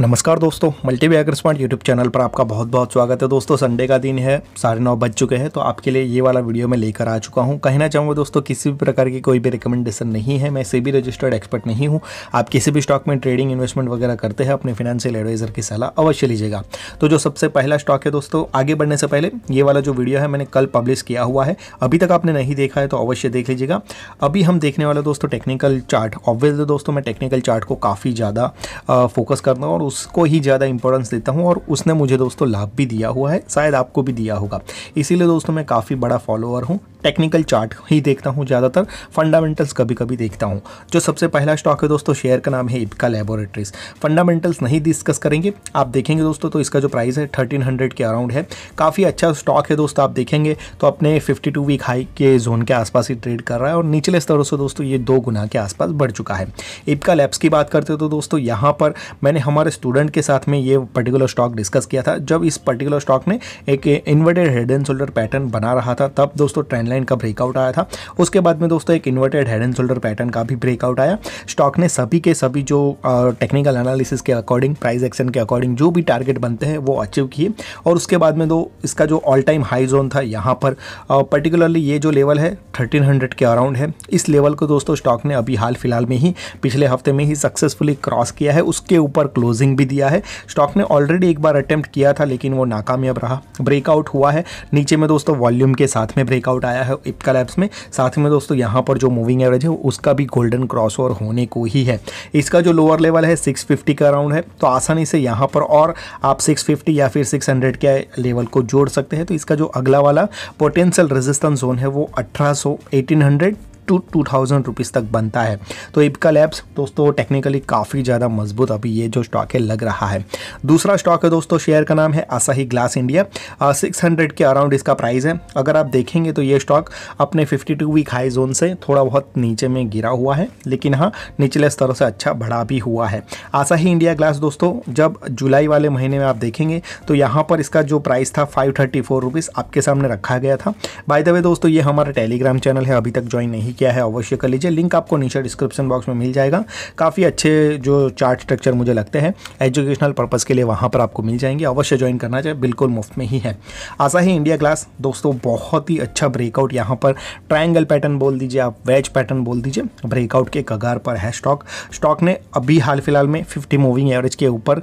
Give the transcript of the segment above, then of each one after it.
नमस्कार दोस्तों multibaggers point YouTube channel पर आपका बहुत बहुत स्वागत है दोस्तों संडे का दिन है साढ़े नौ बज चुके हैं तो आपके लिए ये वाला वीडियो मैं लेकर आ चुका हूँ कहना चाहूँगा दोस्तों किसी भी प्रकार की कोई भी रिकमेंडेशन नहीं है मैं सेबी रजिस्टर्ड एक्सपर्ट नहीं हूँ आप किसी भी स्टॉक में ट्रेडिंग इन्वेस्टमेंट वगैरह करते हैं अपने फाइनेंशियल एडवाइजर की सलाह अवश्य लीजिएगा तो जो सबसे पहला स्टॉक है दोस्तों आगे बढ़ने से पहले ये वाला जो वीडियो है मैंने कल पब्लिश किया हुआ है अभी तक आपने नहीं देखा है तो अवश्य देख लीजिएगा अभी हम देखने वाले दोस्तों टेक्निकल चार्ट ऑब्वियसली दोस्तों मैं टेक्निकल चार्ट को काफ़ी ज़्यादा फोकस करता हूँ और उसको ही ज़्यादा इंपॉर्टेंस देता हूँ और उसने मुझे दोस्तों लाभ भी दिया हुआ है शायद आपको भी दिया होगा इसीलिए दोस्तों मैं काफ़ी बड़ा फॉलोअर हूँ टेक्निकल चार्ट ही देखता हूँ ज़्यादातर फंडामेंटल्स कभी कभी देखता हूँ जो सबसे पहला स्टॉक है दोस्तों शेयर का नाम है इपका लेबोरेटरीज फंडामेंटल्स नहीं डिस्कस करेंगे आप देखेंगे दोस्तों तो इसका जो प्राइस है थर्टीन हंड्रेड के अराउंड है काफ़ी अच्छा स्टॉक है दोस्तों आप देखेंगे तो अपने फिफ्टी टू वीक हाई के जोन के आसपास ही ट्रेड कर रहा है और निचले स्तरों से दोस्तों ये दो गुना के आसपास बढ़ चुका है इपका लैब्स की बात करते हो तो दोस्तों यहाँ पर मैंने हमारे हमारे स्टूडेंट के साथ में ये पर्टिकुलर स्टॉक डिस्कस किया था जब इस पर्टिकुलर स्टॉक ने एक inverted head and shoulder pattern बना रहा था तब दोस्तों ट्रेंड लाइन का ब्रेकआउट आया था उसके बाद में दोस्तों एक inverted head and shoulder pattern का भी ब्रेकआउट आया स्टॉक ने सभी के सभी जो टेक्निकल एनालिसिस के अकॉर्डिंग प्राइस एक्शन के अकॉर्डिंग जो भी टारगेट बनते हैं वो अचीव किए और उसके बाद में दो इसका जो ऑल टाइम हाई जोन था यहाँ पर पर्टिकुलरली ये जो लेवल है 1300 के अराउंड है इस लेवल को दोस्तों स्टॉक ने अभी हाल फिलहाल में ही पिछले हफ्ते में ही सक्सेसफुली क्रॉस किया है उसके ऊपर क्लोज क्लोजिंग भी दिया है स्टॉक ने ऑलरेडी एक बार अटेम्प्ट किया था लेकिन वो नाकामयाब रहा ब्रेकआउट हुआ है नीचे में दोस्तों वॉल्यूम के साथ में ब्रेकआउट आया है इपका लैब्स में साथ में दोस्तों यहाँ पर जो मूविंग एवरेज है उसका भी गोल्डन क्रॉस ओवर होने को ही है इसका जो लोअर लेवल है सिक्स का राउंड है तो आसानी से यहाँ पर और आप सिक्स या फिर सिक्स के लेवल को जोड़ सकते हैं तो इसका जो अगला वाला पोटेंशियल रेजिस्टेंस जोन है वो 1800 सौ टू टू थाउजेंड रुपीज़ तक बनता है तो इपका लैब्स दोस्तों टेक्निकली काफ़ी ज़्यादा मजबूत अभी ये जो स्टॉक है लग रहा है दूसरा स्टॉक है दोस्तों शेयर का नाम है Asahi glass India six hundred के अराउंड इसका प्राइस है अगर आप देखेंगे तो ये स्टॉक अपने fifty two week high zone से थोड़ा बहुत नीचे में गिरा हुआ है लेकिन हाँ निचले स्तरों से अच्छा बढ़ा भी हुआ है आसाही इंडिया ग्लास दोस्तों जब जुलाई वाले महीने में आप देखेंगे तो यहाँ पर इसका जो प्राइस था फाइव थर्टी फोर रुपीज़ आपके सामने रखा गया था बाय द वे दोस्तों ये हमारा टेलीग्राम चैनल है अभी तक ज्वाइन नहीं किया किया है अवश्य कर लीजिए लिंक आपको नीचे डिस्क्रिप्शन बॉक्स में मिल जाएगा काफ़ी अच्छे जो चार्ट स्ट्रक्चर मुझे लगते हैं एजुकेशनल पर्पज़ के लिए वहाँ पर आपको मिल जाएंगे अवश्य ज्वाइन करना चाहिए बिल्कुल मुफ्त में ही है आशा ही इंडिया क्लास दोस्तों बहुत ही अच्छा ब्रेकआउट यहाँ पर ट्राइंगल पैटर्न बोल दीजिए आप वेज पैटर्न बोल दीजिए ब्रेकआउट के कगार पर है स्टॉक स्टॉक ने अभी हाल फिलहाल में फिफ्टी मूविंग एवरेज के ऊपर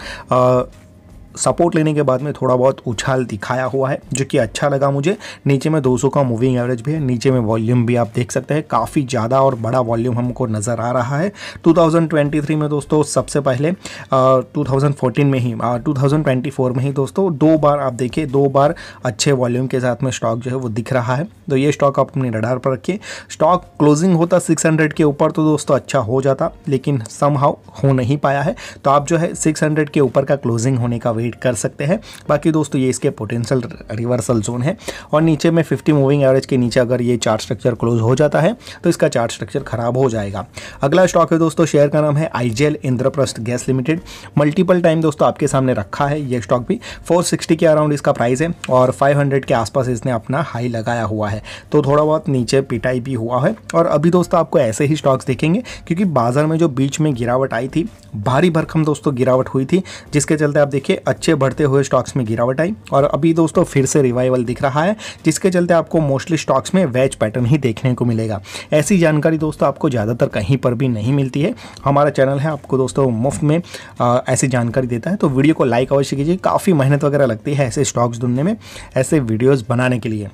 सपोर्ट लेने के बाद में थोड़ा बहुत उछाल दिखाया हुआ है जो कि अच्छा लगा मुझे नीचे में 200 का मूविंग एवरेज भी है नीचे में वॉल्यूम भी आप देख सकते हैं काफ़ी ज़्यादा और बड़ा वॉल्यूम हमको नज़र आ रहा है 2023 में दोस्तों सबसे पहले आ, 2014 में ही आ, 2024 में ही दोस्तों दो बार आप देखिए दो बार अच्छे वॉल्यूम के साथ में स्टॉक जो है वो दिख रहा है तो ये स्टॉक आप अपने रडार पर रखिए स्टॉक क्लोजिंग होता सिक्स के ऊपर तो दोस्तों अच्छा हो जाता लेकिन सम हो नहीं पाया है तो आप जो है सिक्स के ऊपर का क्लोजिंग होने का रीड कर सकते हैं बाकी दोस्तों ये इसके पोटेंशियल रिवर्सल जोन है और नीचे में फिफ्टी मूविंग एवरेज के नीचे अगर ये चार्ट स्ट्रक्चर क्लोज हो जाता है तो इसका चार्ट स्ट्रक्चर खराब हो जाएगा अगला स्टॉक है दोस्तों शेयर का नाम है आई Indraprastha gas limited multiple time दोस्तों आपके सामने रखा है ये स्टॉक भी फोर के अराउंड इसका प्राइस है और फाइव के आसपास इसने अपना हाई लगाया हुआ है तो थोड़ा बहुत नीचे पिटाई भी हुआ है और अभी दोस्तों आपको ऐसे ही स्टॉक्स देखेंगे क्योंकि बाजार में जो बीच में गिरावट आई थी भारी भरकम दोस्तों गिरावट हुई थी जिसके चलते आप देखिए अच्छे बढ़ते हुए स्टॉक्स में गिरावट आई और अभी दोस्तों फिर से रिवाइवल दिख रहा है जिसके चलते आपको मोस्टली स्टॉक्स में वेज पैटर्न ही देखने को मिलेगा ऐसी जानकारी दोस्तों आपको ज़्यादातर कहीं पर भी नहीं मिलती है हमारा चैनल है आपको दोस्तों मुफ्त में आ, ऐसी जानकारी देता है तो वीडियो को लाइक अवश्य कीजिए काफ़ी मेहनत वगैरह लगती है ऐसे स्टॉक्स ढूंढने में ऐसे वीडियोज़ बनाने के लिए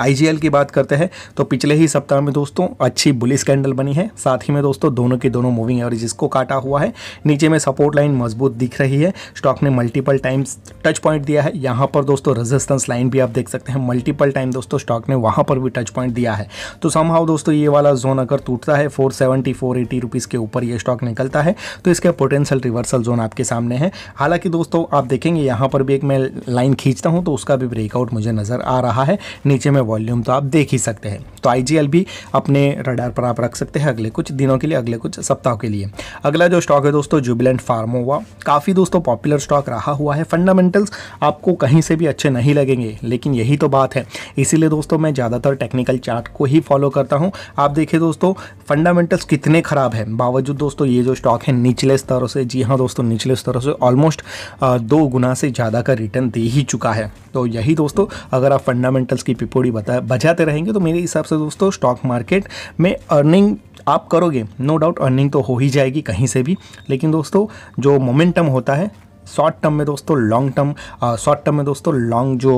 आईजीएल की बात करते हैं तो पिछले ही सप्ताह में दोस्तों अच्छी बुलिस कैंडल बनी है साथ ही में दोस्तों दोनों के दोनों मूविंग एवरेज को काटा हुआ है नीचे में सपोर्ट लाइन मजबूत दिख रही है स्टॉक ने मल्टीपल टाइम्स टच पॉइंट दिया है यहाँ पर दोस्तों रेजिस्टेंस लाइन भी आप देख सकते हैं मल्टीपल टाइम दोस्तों स्टॉक ने वहाँ पर भी टच पॉइंट दिया है तो समहाव दोस्तों ये वाला जोन अगर टूटता है four seventy four eighty rupees के ऊपर ये स्टॉक निकलता है तो इसका पोटेंशियल रिवर्सल जोन आपके सामने है हालांकि दोस्तों आप देखेंगे यहाँ पर भी एक मैं लाइन खींचता हूँ तो उसका भी ब्रेकआउट मुझे नज़र आ रहा है नीचे में वॉल्यूम तो आप देख ही सकते हैं तो आई भी अपने रडार पर आप रख सकते हैं अगले कुछ दिनों के लिए अगले कुछ सप्ताह के लिए अगला जो स्टॉक है दोस्तों जुबिलेंट फार्मो हुआ काफ़ी दोस्तों पॉपुलर स्टॉक रहा हुआ है फंडामेंटल्स आपको कहीं से भी अच्छे नहीं लगेंगे लेकिन यही तो बात है इसीलिए दोस्तों मैं ज़्यादातर टेक्निकल चार्ट को ही फॉलो करता हूँ आप देखिए दोस्तों फंडामेंटल्स कितने ख़राब है बावजूद दोस्तों ये जो स्टॉक है निचले स्तरों से जी हाँ दोस्तों निचले स्तरों से ऑलमोस्ट दो गुना से ज़्यादा का रिटर्न दे ही चुका है तो यही दोस्तों अगर आप फंडामेंटल्स की पिपोड़ी बता बचाते रहेंगे तो मेरे हिसाब से दोस्तों स्टॉक मार्केट में अर्निंग आप करोगे नो डाउट अर्निंग तो हो ही जाएगी कहीं से भी लेकिन दोस्तों जो मोमेंटम होता है शॉर्ट टर्म में दोस्तों लॉन्ग टर्म शॉर्ट टर्म में दोस्तों लॉन्ग जो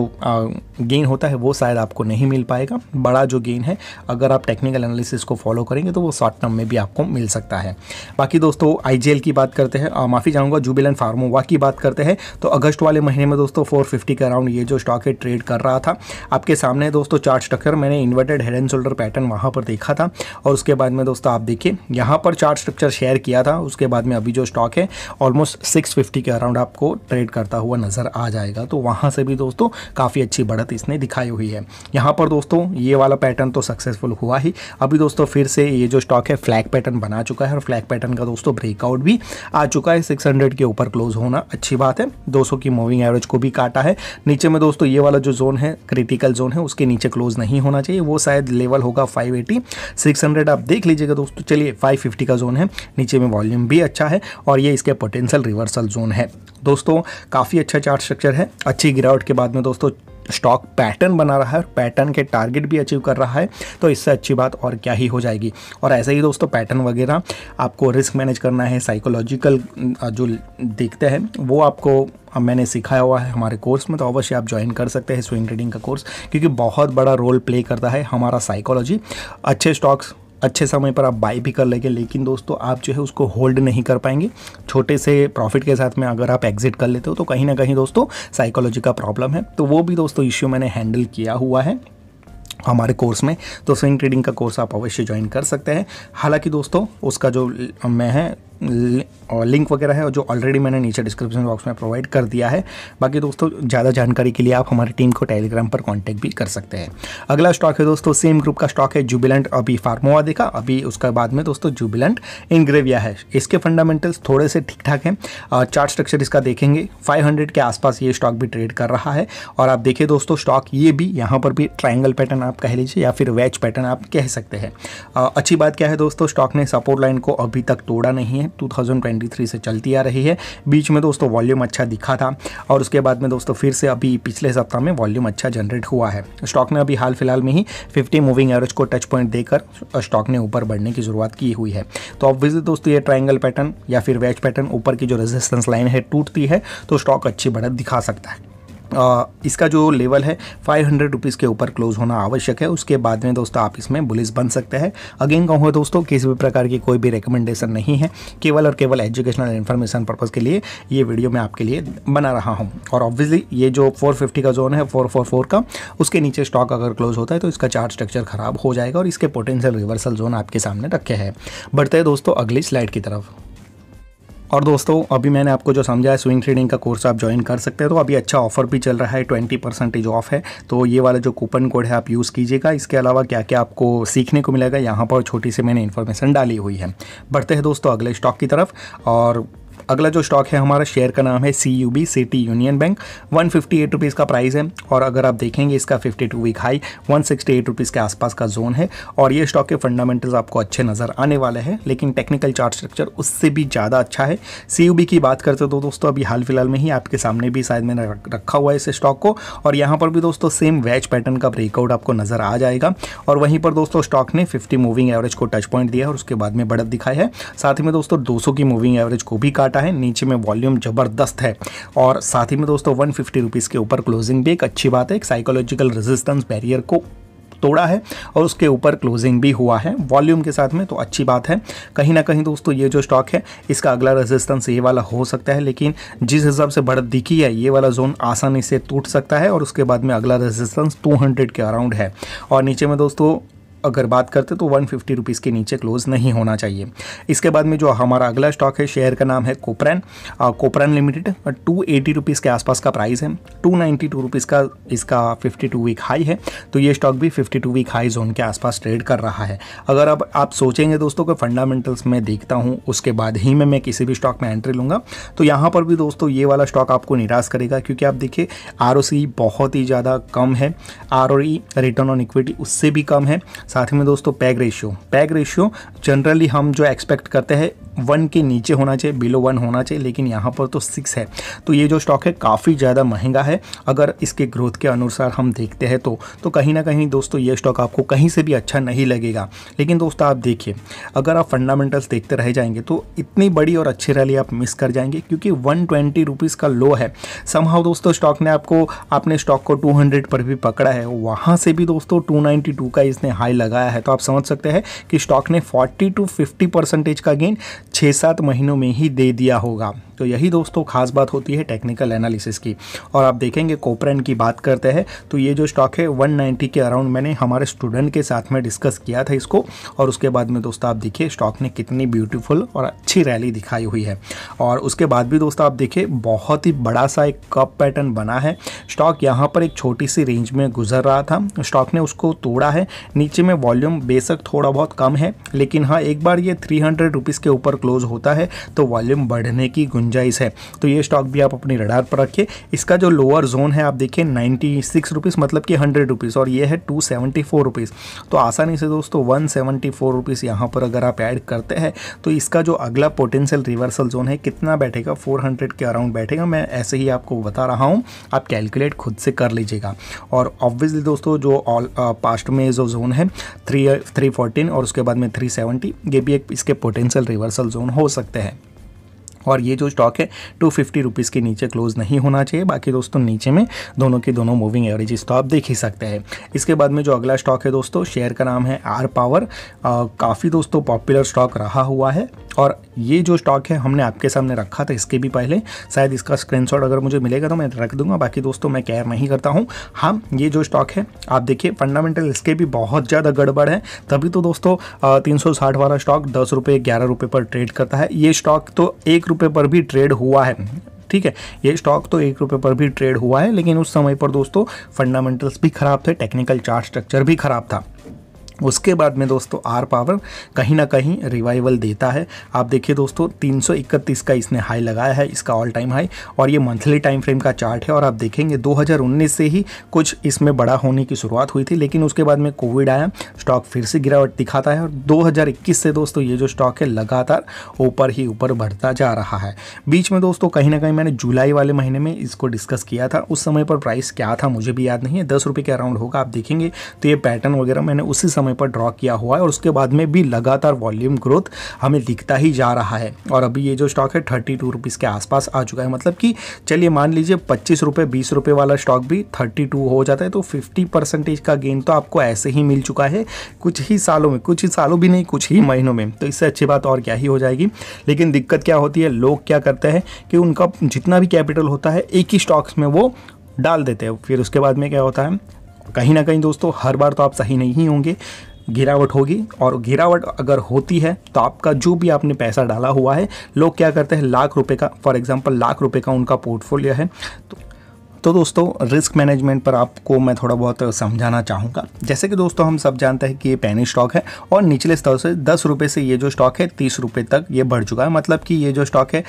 गेन होता है वो शायद आपको नहीं मिल पाएगा बड़ा जो गेन है अगर आप टेक्निकल एनालिसिस को फॉलो करेंगे तो वो शॉर्ट टर्म में भी आपको मिल सकता है बाकी दोस्तों आई की बात करते हैं माफ़ी चाहूँगा जुबिलन फार्मोवा की बात करते हैं तो अगस्त वाले महीने में दोस्तों फोर फिफ्टी के अराउंड ये जो स्टॉक है ट्रेड कर रहा था आपके सामने दोस्तों चार्ट स्ट्रक्चर मैंने inverted head and shoulder pattern वहाँ पर देखा था और उसके बाद में दोस्तों आप देखिए यहाँ पर चार्ट स्ट्रक्चर शेयर किया था उसके बाद में अभी जो स्टॉक है ऑलमोस्ट सिक्स के अराउंड अराउंड आपको ट्रेड करता हुआ नज़र आ जाएगा तो वहां से भी दोस्तों काफ़ी अच्छी बढ़त इसने दिखाई हुई है यहाँ पर दोस्तों ये वाला पैटर्न तो सक्सेसफुल हुआ ही अभी दोस्तों फिर से ये जो स्टॉक है फ्लैग पैटर्न बना चुका है और फ्लैग पैटर्न का दोस्तों ब्रेकआउट भी आ चुका है सिक्स के ऊपर क्लोज होना अच्छी बात है दो की मूविंग एवरेज को भी काटा है नीचे में दोस्तों ये वाला जो जोन है क्रिटिकल जोन है उसके नीचे क्लोज नहीं होना चाहिए वो शायद लेवल होगा 580 600 आप देख लीजिएगा दोस्तों चलिए 550 का जोन है नीचे में वॉल्यूम भी अच्छा है और ये इसके पोटेंशियल रिवर्सल जोन है दोस्तों काफ़ी अच्छा चार्ट स्ट्रक्चर है अच्छी गिरावट के बाद में दोस्तों स्टॉक पैटर्न बना रहा है और पैटर्न के टारगेट भी अचीव कर रहा है तो इससे अच्छी बात और क्या ही हो जाएगी और ऐसे ही दोस्तों पैटर्न वगैरह आपको रिस्क मैनेज करना है साइकोलॉजिकल जो देखते हैं वो आपको मैंने सिखाया हुआ है हमारे कोर्स में तो अवश्य आप ज्वाइन कर सकते हैं स्विंग ट्रेडिंग का कोर्स क्योंकि बहुत बड़ा रोल प्ले करता है हमारा साइकोलॉजी अच्छे स्टॉक्स अच्छे समय पर आप बाई भी कर लेंगे लेकिन दोस्तों आप जो है उसको होल्ड नहीं कर पाएंगे छोटे से प्रॉफिट के साथ में अगर आप एग्जिट कर लेते हो तो कहीं ना कहीं दोस्तों साइकोलॉजी का प्रॉब्लम है तो वो भी दोस्तों इश्यू मैंने हैंडल किया हुआ है हमारे कोर्स में तो स्विंग ट्रेडिंग का कोर्स आप अवश्य ज्वाइन कर सकते हैं हालांकि दोस्तों उसका जो मैं है लिंक वगैरह है जो ऑलरेडी मैंने नीचे डिस्क्रिप्शन बॉक्स में प्रोवाइड कर दिया है बाकी दोस्तों ज़्यादा जानकारी के लिए आप हमारी टीम को टेलीग्राम पर कॉन्टैक्ट भी कर सकते हैं अगला स्टॉक है दोस्तों सेम ग्रुप का स्टॉक है जुबिलेंट अभी फार्मोवा देखा अभी उसके बाद में दोस्तों जुबिलेंट इनग्रेविया है इसके फंडामेंटल्स थोड़े से ठीक ठाक हैं चार्ट स्ट्रक्चर इसका देखेंगे फाइव के आसपास ये स्टॉक भी ट्रेड कर रहा है और आप देखिए दोस्तों स्टॉक ये भी यहाँ पर भी ट्राइंगल पैटर्न आप कह लीजिए या फिर वेज पैटर्न आप कह सकते हैं अच्छी बात क्या है दोस्तों स्टॉक ने सपोर्ट लाइन को अभी तक तोड़ा नहीं है 2023 से चलती आ रही है बीच में दोस्तों वॉल्यूम अच्छा दिखा था और उसके बाद में दोस्तों फिर से अभी पिछले सप्ताह में वॉल्यूम अच्छा जनरेट हुआ है स्टॉक ने अभी हाल फिलहाल में ही फिफ्टी मूविंग एवरेज को टच पॉइंट देकर स्टॉक ने ऊपर बढ़ने की शुरुआत की हुई है तो ऑब्वियसली दोस्तों ये ट्राइंगल पैटर्न या फिर वेज पैटर्न ऊपर की जो रेजिस्टेंस लाइन है टूटती है तो स्टॉक अच्छी बढ़त दिखा सकता है इसका जो लेवल है फाइव हंड्रेड रुपीज़ के ऊपर क्लोज होना आवश्यक है उसके बाद में दोस्तों आप इसमें बुलिस बन सकते हैं अगेन कहूँगा दोस्तों किसी भी प्रकार की कोई भी रिकमेंडेशन नहीं है केवल और केवल एजुकेशनल इन्फॉर्मेशन पर्पज़ के लिए ये वीडियो मैं आपके लिए बना रहा हूँ और ऑब्वियसली ये जो फोर फिफ्टी का जोन है फोर फोर फोर का उसके नीचे स्टॉक अगर क्लोज होता है तो इसका चार्ट स्ट्रक्चर ख़राब हो जाएगा और इसके पोटेंशियल रिवर्सल जोन आपके सामने रखे हैं बढ़ते हैं दोस्तों अगली स्लाइड की तरफ और दोस्तों अभी मैंने आपको जो समझा है स्विंग ट्रेडिंग का कोर्स आप ज्वाइन कर सकते हैं तो अभी अच्छा ऑफर भी चल रहा है ट्वेंटी परसेंटेज ऑफ है तो ये वाला जो कूपन कोड है आप यूज़ कीजिएगा इसके अलावा क्या क्या आपको सीखने को मिलेगा यहाँ पर छोटी सी मैंने इन्फॉर्मेशन डाली हुई है बढ़ते हैं दोस्तों अगले स्टॉक की तरफ और अगला जो स्टॉक है हमारा शेयर का नाम है C U B City Union Bank one fifty eight rupees का प्राइस है और अगर आप देखेंगे इसका fifty two week high one sixty eight rupees के आसपास का जोन है और ये स्टॉक के फंडामेंटल्स आपको अच्छे नज़र आने वाले हैं लेकिन टेक्निकल चार्ट स्ट्रक्चर उससे भी ज़्यादा अच्छा है सी यू बी की बात करते तो दोस्तों अभी हाल फिलहाल में ही आपके सामने भी शायद मैंने रखा हुआ है इस स्टॉक को और यहाँ पर भी दोस्तों सेम वैच पैटर्न का ब्रेकआउट आपको नज़र आ जाएगा और वहीं पर दोस्तों स्टॉक ने फिफ्टी मूविंग एवरेज को टच पॉइंट दिया और उसके बाद में बढ़त दिखाई है साथ ही में दोस्तों दो की मूविंग एवरेज को भी काटा है नीचे में वॉल्यूम ज़बरदस्त है और साथ ही में दोस्तों वन फिफ्टी के ऊपर क्लोजिंग भी एक अच्छी बात है एक साइकोलॉजिकल रेजिस्टेंस बैरियर को तोड़ा है और उसके ऊपर क्लोजिंग भी हुआ है वॉल्यूम के साथ में तो अच्छी बात है कहीं ना कहीं दोस्तों ये जो स्टॉक है इसका अगला रेजिस्टेंस ये वाला हो सकता है लेकिन जिस हिसाब से बढ़त दिखी है ये वाला जोन आसानी से टूट सकता है और उसके बाद में अगला रेजिस्टेंस 200 के अराउंड है और नीचे में दोस्तों अगर बात करते तो वन फिफ्टी रुपीज़ के नीचे क्लोज़ नहीं होना चाहिए इसके बाद में जो हमारा अगला स्टॉक है शेयर का नाम है Copran Copran limited two eighty rupees के आसपास का प्राइस है टू नाइन्टी टू रुपीज़ का इसका फिफ्टी टू वीक हाई है तो ये स्टॉक भी fifty two week high zone के आसपास ट्रेड कर रहा है अगर अब आप सोचेंगे दोस्तों कि फंडामेंटल्स में देखता हूँ उसके बाद ही में मैं किसी भी स्टॉक में एंट्री लूँगा तो यहाँ पर भी दोस्तों ये वाला स्टॉक आपको निराश करेगा क्योंकि आप देखिए आर बहुत ही ज़्यादा कम है आर रिटर्न ऑन इक्विटी उससे भी कम है साथ ही में दोस्तों PEG ratio PEG ratio generally हम जो एक्सपेक्ट करते हैं वन के नीचे होना चाहिए बिलो वन होना चाहिए लेकिन यहाँ पर तो सिक्स है तो ये जो स्टॉक है काफ़ी ज़्यादा महंगा है अगर इसके ग्रोथ के अनुसार हम देखते हैं तो तो कहीं ना कहीं दोस्तों ये स्टॉक आपको कहीं से भी अच्छा नहीं लगेगा लेकिन दोस्तों आप देखिए अगर आप फंडामेंटल्स देखते रह जाएंगे तो इतनी बड़ी और अच्छी रैली आप मिस कर जाएंगे क्योंकि वन ट्वेंटी का लो है समहाव दोस्तों स्टॉक ने आपको आपने स्टॉक को टू पर भी पकड़ा है वहाँ से भी दोस्तों टू का इसने हाई लगाया है तो आप समझ सकते हैं कि स्टॉक ने फोर्टी टू फिफ्टी परसेंटेज का गेन छः सात महीनों में ही दे दिया होगा तो यही दोस्तों खास बात होती है टेक्निकल एनालिसिस की और आप देखेंगे कोपरेन की बात करते हैं तो ये जो स्टॉक है 190 के अराउंड मैंने हमारे स्टूडेंट के साथ में डिस्कस किया था इसको और उसके बाद में दोस्तों आप देखिए स्टॉक ने कितनी ब्यूटीफुल और अच्छी रैली दिखाई हुई है और उसके बाद भी दोस्तों आप देखिए बहुत ही बड़ा सा एक कप पैटर्न बना है स्टॉक यहाँ पर एक छोटी सी रेंज में गुजर रहा था स्टॉक ने उसको तोड़ा है नीचे में वॉल्यूम बेशक थोड़ा बहुत कम है लेकिन हाँ एक बार ये थ्री हंड्रेड के ऊपर क्लोज होता है तो वॉल्यूम बढ़ने की गुंजाइश गुंजाइश है तो ये स्टॉक भी आप अपने रडार पर रखिए इसका जो लोअर जोन है आप देखिए नाइन्टी सिक्स रुपीज़ मतलब कि हंड्रेड रुपीज़ और ये है टू सेवेंटी फोर रुपीज़ तो आसानी से दोस्तों वन सेवेंटी फोर रुपीज़ यहाँ पर अगर आप ऐड करते हैं तो इसका जो अगला पोटेंशियल रिवर्सल जोन है कितना बैठेगा फोर हंड्रेड के अराउंड बैठेगा मैं ऐसे ही आपको बता रहा हूँ आप कैलकुलेट खुद से कर लीजिएगा और ऑब्वियसली दोस्तों जो ऑल पास्ट में जो जोन है थ्री थ्री फोर्टीन और उसके बाद में थ्री सेवेंटी ये भी एक इसके पोटेंशियल रिवर्सल जोन हो सकते हैं और ये जो स्टॉक है टू फिफ्टी रुपीज़ के नीचे क्लोज़ नहीं होना चाहिए बाकी दोस्तों नीचे में दोनों के दोनों मूविंग एवरेजेस तो आप देख ही सकते हैं इसके बाद में जो अगला स्टॉक है दोस्तों शेयर का नाम है आर पावर काफ़ी दोस्तों पॉपुलर स्टॉक रहा हुआ है और ये जो स्टॉक है हमने आपके सामने रखा था इसके भी पहले शायद इसका स्क्रीनशॉट अगर मुझे मिलेगा तो मैं रख दूंगा बाकी दोस्तों मैं केयर नहीं करता हूँ हाँ ये जो स्टॉक है आप देखिए फंडामेंटल इसके भी बहुत ज़्यादा गड़बड़ है तभी तो दोस्तों तीन वाला स्टॉक दस रुपये ग्यारह रुपये पर ट्रेड करता है ये स्टॉक तो एक रुपये पर भी ट्रेड हुआ है हम्म। ठीक है ये स्टॉक तो एक रुपये पर भी ट्रेड हुआ है लेकिन उस समय पर दोस्तों फंडामेंटल्स भी खराब थे टेक्निकल चार्ट स्ट्रक्चर भी खराब था उसके बाद में दोस्तों आर पावर कहीं ना कहीं रिवाइवल देता है आप देखिए दोस्तों 331 का इसने हाई लगाया है इसका ऑल टाइम हाई और ये मंथली टाइम फ्रेम का चार्ट है और आप देखेंगे 2019 से ही कुछ इसमें बड़ा होने की शुरुआत हुई थी लेकिन उसके बाद में कोविड आया स्टॉक फिर से गिरावट दिखाता है और दो से दोस्तों ये जो स्टॉक है लगातार ऊपर ही ऊपर बढ़ता जा रहा है बीच में दोस्तों कहीं ना कहीं मैंने जुलाई वाले महीने में इसको डिस्कस किया था उस समय पर प्राइस क्या था मुझे भी याद नहीं है दस के अराउंड होगा आप देखेंगे तो ये पैटर्न वगैरह मैंने उसी समय समय पर ड्रॉ किया हुआ है और उसके बाद में भी लगातार वॉल्यूम ग्रोथ हमें दिखता ही जा रहा है और अभी ये जो स्टॉक है थर्टी टू रुपीज़ के आसपास आ चुका है मतलब कि चलिए मान लीजिए पच्चीस रुपये बीस रुपये वाला स्टॉक भी थर्टी टू हो जाता है तो फिफ्टी परसेंटेज का गेन तो आपको ऐसे ही मिल चुका है कुछ ही सालों में कुछ ही सालों भी नहीं कुछ ही महीनों में तो इससे अच्छी बात और क्या ही हो जाएगी लेकिन दिक्कत क्या होती है लोग क्या करते हैं कि उनका जितना भी कैपिटल होता है एक ही स्टॉक्स में वो डाल देते हैं फिर उसके बाद में क्या होता है कहीं ना कहीं दोस्तों हर बार तो आप सही नहीं होंगे गिरावट होगी और गिरावट अगर होती है तो आपका जो भी आपने पैसा डाला हुआ है लोग क्या करते हैं लाख रुपए का फॉर एग्जांपल लाख रुपए का उनका पोर्टफोलियो है तो तो दोस्तों रिस्क मैनेजमेंट पर आपको मैं थोड़ा बहुत समझाना चाहूँगा जैसे कि दोस्तों हम सब जानते हैं कि ये पैनी स्टॉक है और निचले स्तर से दस रुपये से ये जो स्टॉक है तीस रुपये तक ये बढ़ चुका है मतलब कि ये जो स्टॉक है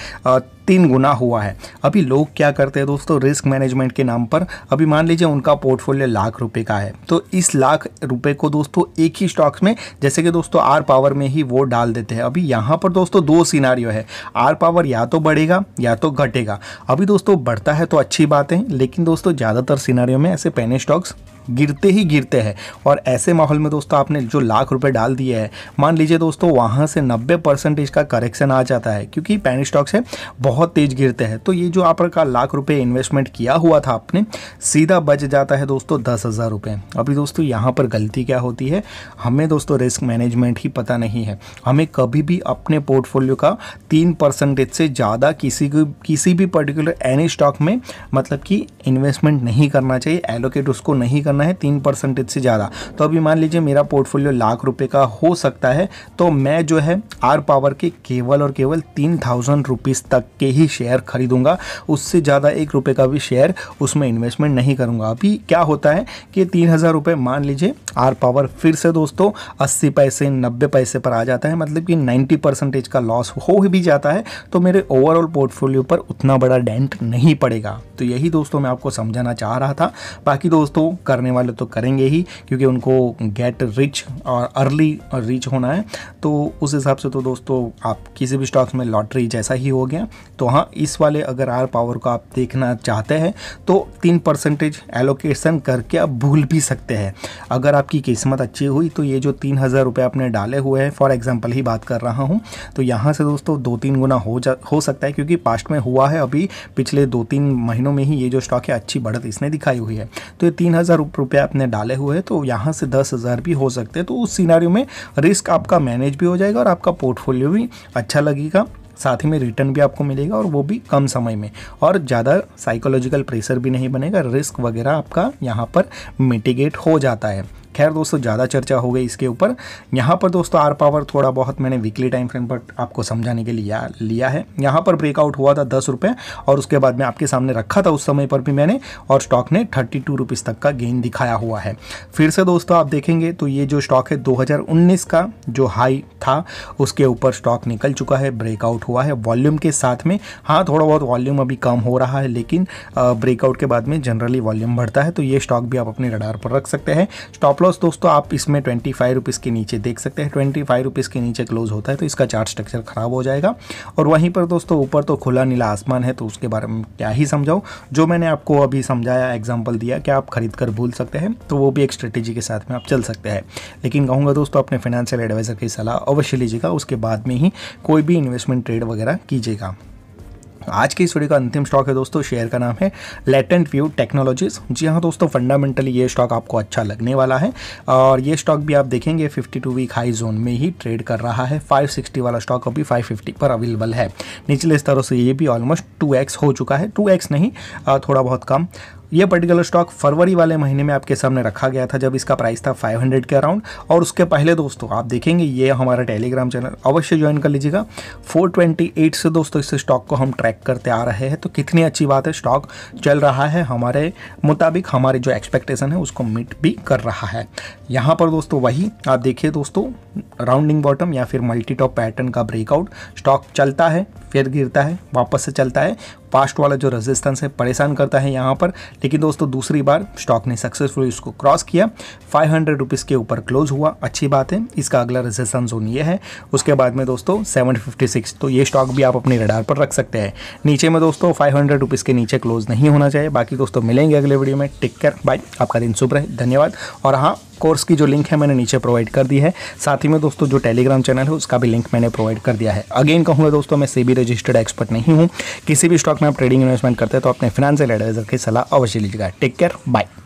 तीन गुना हुआ है अभी लोग क्या करते हैं दोस्तों रिस्क मैनेजमेंट के नाम पर अभी मान लीजिए उनका पोर्टफोलियो लाख रुपये का है तो इस लाख रुपये को दोस्तों एक ही स्टॉक्स में जैसे कि दोस्तों आर पावर में ही वो डाल देते हैं अभी यहाँ पर दोस्तों दो सिनारियो है आर पावर या तो बढ़ेगा या तो घटेगा अभी दोस्तों बढ़ता है तो अच्छी बात है लेकिन दोस्तों ज़्यादातर सिनारियों में ऐसे पेनी स्टॉक्स गिरते ही गिरते हैं और ऐसे माहौल में दोस्तों आपने जो लाख रुपए डाल दिए है मान लीजिए दोस्तों वहाँ से नब्बे परसेंटेज का करेक्शन आ जाता है क्योंकि पैन स्टॉक्स है बहुत तेज गिरते हैं तो ये जो आपका लाख रुपये इन्वेस्टमेंट किया हुआ था आपने सीधा बच जाता है दोस्तों दस हज़ार रुपये अभी दोस्तों यहाँ पर गलती क्या होती है हमें दोस्तों रिस्क मैनेजमेंट ही पता नहीं है हमें कभी भी अपने पोर्टफोलियो का तीन परसेंटेज से ज़्यादा किसी को किसी भी पर्टिकुलर एनी स्टॉक में मतलब कि इन्वेस्टमेंट नहीं करना चाहिए एलोकेट उसको नहीं करना करना है तीन परसेंटेज से ज़्यादा तो अभी मान लीजिए मेरा पोर्टफोलियो लाख रुपए का हो सकता है तो मैं जो है आर पावर के केवल और केवल तीन थाउजेंड रुपीज़ तक के ही शेयर खरीदूंगा उससे ज़्यादा एक रुपये का भी शेयर उसमें इन्वेस्टमेंट नहीं करूँगा अभी क्या होता है कि तीन हज़ार मान लीजिए आर पावर फिर से दोस्तों अस्सी पैसे नब्बे पैसे पर आ जाता है मतलब कि नाइन्टी परसेंटेज का लॉस हो भी जाता है तो मेरे ओवरऑल पोर्टफोलियो पर उतना बड़ा डेंट नहीं पड़ेगा तो यही दोस्तों मैं आपको समझाना चाह रहा था बाकी दोस्तों करना करने वाले तो करेंगे ही क्योंकि उनको गेट रिच और अर्ली रिच होना है तो उस हिसाब से तो दोस्तों आप किसी भी स्टॉक्स में लॉटरी जैसा ही हो गया तो हाँ इस वाले अगर आर पावर को आप देखना चाहते हैं तो तीन परसेंटेज एलोकेशन करके आप भूल भी सकते हैं अगर आपकी किस्मत अच्छी हुई तो ये जो तीन हज़ार रुपये आपने डाले हुए हैं फॉर एग्ज़ाम्पल ही बात कर रहा हूँ तो यहाँ से दोस्तों दो तीन गुना हो जा हो सकता है क्योंकि पास्ट में हुआ है अभी पिछले दो तीन महीनों में ही ये जो स्टॉक है अच्छी बढ़त इसने दिखाई हुई है तो ये तीन हज़ार रुपये आपने डाले हुए हैं तो यहाँ से दस हज़ार भी हो सकते हैं तो उस सीनारी में रिस्क आपका मैनेज भी हो जाएगा और आपका पोर्टफोलियो भी अच्छा लगेगा साथ ही में रिटर्न भी आपको मिलेगा और वो भी कम समय में और ज़्यादा साइकोलॉजिकल प्रेशर भी नहीं बनेगा रिस्क वगैरह आपका यहाँ पर मिटिगेट हो जाता है खैर दोस्तों ज़्यादा चर्चा हो गई इसके ऊपर यहाँ पर दोस्तों आर पावर थोड़ा बहुत मैंने वीकली टाइम फ्रेम पर आपको समझाने के लिए लिया है यहाँ पर ब्रेकआउट हुआ था दस रुपये और उसके बाद में आपके सामने रखा था उस समय पर भी मैंने और स्टॉक ने थर्टी टू रुपीज़ तक का गेन दिखाया हुआ है फिर से दोस्तों आप देखेंगे तो ये जो स्टॉक है उन्नीस का जो हाई था उसके ऊपर स्टॉक निकल चुका है ब्रेकआउट हुआ है वॉल्यूम के साथ में हाँ थोड़ा बहुत वॉल्यूम अभी कम हो रहा है लेकिन ब्रेकआउट के बाद में जनरली वॉल्यूम बढ़ता है तो ये स्टॉक भी आप अपने रडार पर रख सकते हैं स्टॉप प्लस दोस्तों आप इसमें ट्वेंटी फाइव रुपीज़ के नीचे देख सकते हैं ट्वेंटी फाइव रुपीज़ के नीचे क्लोज होता है तो इसका चार्ट स्ट्रक्चर ख़राब हो जाएगा और वहीं पर दोस्तों ऊपर तो खुला नीला आसमान है तो उसके बारे में क्या ही समझाओ जो मैंने आपको अभी समझाया एग्जाम्पल दिया कि आप खरीद कर भूल सकते हैं तो वो भी एक स्ट्रेटेजी के साथ में आप चल सकते हैं लेकिन कहूँगा दोस्तों अपने फाइनेंशियल एडवाइज़र की सलाह अवश्य लीजिएगा उसके बाद में ही कोई भी इन्वेस्टमेंट ट्रेड वगैरह कीजिएगा आज की स्टोरी का अंतिम स्टॉक है दोस्तों शेयर का नाम है लेटेंट व्यू टेक्नोलॉजीज जी हाँ दोस्तों फंडामेंटली ये स्टॉक आपको अच्छा लगने वाला है और ये स्टॉक भी आप देखेंगे 52 वीक हाई जोन में ही ट्रेड कर रहा है 560 वाला स्टॉक अभी 550 पर अवेलेबल है निचले स्तरों से ये भी ऑलमोस्ट टू हो चुका है टू नहीं थोड़ा बहुत कम ये पर्टिकुलर स्टॉक फरवरी वाले महीने में आपके सामने रखा गया था जब इसका प्राइस था 500 के अराउंड और उसके पहले दोस्तों आप देखेंगे ये हमारा टेलीग्राम चैनल अवश्य ज्वाइन कर लीजिएगा 428 से दोस्तों इस स्टॉक को हम ट्रैक करते आ रहे हैं तो कितनी अच्छी बात है स्टॉक चल रहा है हमारे मुताबिक हमारे जो एक्सपेक्टेशन है उसको मीट भी कर रहा है यहाँ पर दोस्तों वही आप देखिए दोस्तों राउंडिंग बॉटम या फिर मल्टी टॉप पैटर्न का ब्रेकआउट स्टॉक चलता है फिर गिरता है वापस से चलता है पास्ट वाला जो रेजिस्टेंस है परेशान करता है यहाँ पर लेकिन दोस्तों दूसरी बार स्टॉक ने सक्सेसफुली इसको क्रॉस किया फाइव हंड्रेड रुपीज़ के ऊपर क्लोज हुआ अच्छी बात है इसका अगला रेजिस्टेंस जोन ये है उसके बाद में दोस्तों सेवन फिफ्टी सिक्स तो ये स्टॉक भी आप अपने रडार पर रख सकते हैं नीचे में दोस्तों फाइव हंड्रेड रुपीज़ के नीचे क्लोज नहीं होना चाहिए बाकी दोस्तों मिलेंगे अगले वीडियो में टेक केयर बाय आपका दिन शुभ रहे धन्यवाद और हाँ कोर्स की जो लिंक है मैंने नीचे प्रोवाइड कर दी है साथ ही में दोस्तों जो टेलीग्राम चैनल है उसका भी लिंक मैंने प्रोवाइड कर दिया है अगेन कहूँगा दोस्तों मैं सेबी रजिस्टर्ड एक्सपर्ट नहीं हूँ किसी भी स्टॉक में आप ट्रेडिंग इन्वेस्टमेंट करते हैं तो अपने फिनेंशियल एडवाइजर की सलाह अवश्य लीजिएगा टेक केयर बाय